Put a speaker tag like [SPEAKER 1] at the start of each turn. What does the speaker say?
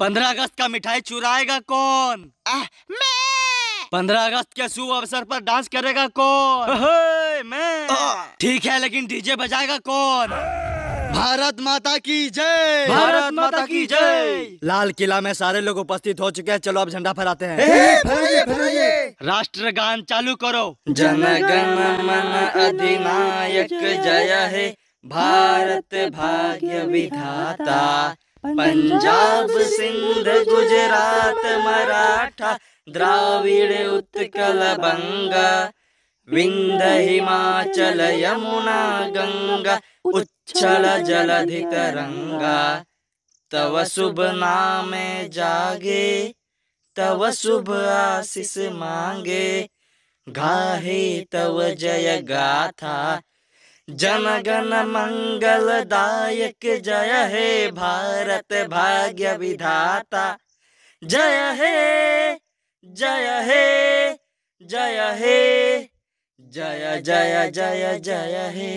[SPEAKER 1] पंद्रह अगस्त का मिठाई चुराएगा कौन मैं पंद्रह अगस्त के शुभ अवसर पर डांस करेगा कौन मैं ठीक है लेकिन डीजे
[SPEAKER 2] बजाएगा कौन भारत माता की जय भारत माता की जय
[SPEAKER 3] लाल किला में सारे लोग उपस्थित हो चुके हैं चलो अब झंडा फहराते हैं
[SPEAKER 2] फहराइए फहराइए
[SPEAKER 4] राष्ट्रगान चालू करो
[SPEAKER 1] जन गण
[SPEAKER 4] मन अधिनायक जय है भारत भाग्य विधाता पंजाब सिंध गुजरात मराठा द्राविड उत्कल बंगा विंध हिमाचल यमुना गंगा उच्छल जलधि तरंगा तव शुभ नाम जागे तव शुभ आशीष मांगे गाहे तव जय गाथा जन गण दायक जय हे भारत भाग्य विधाता जय हे जय हे जय हे जय जय जय जय हे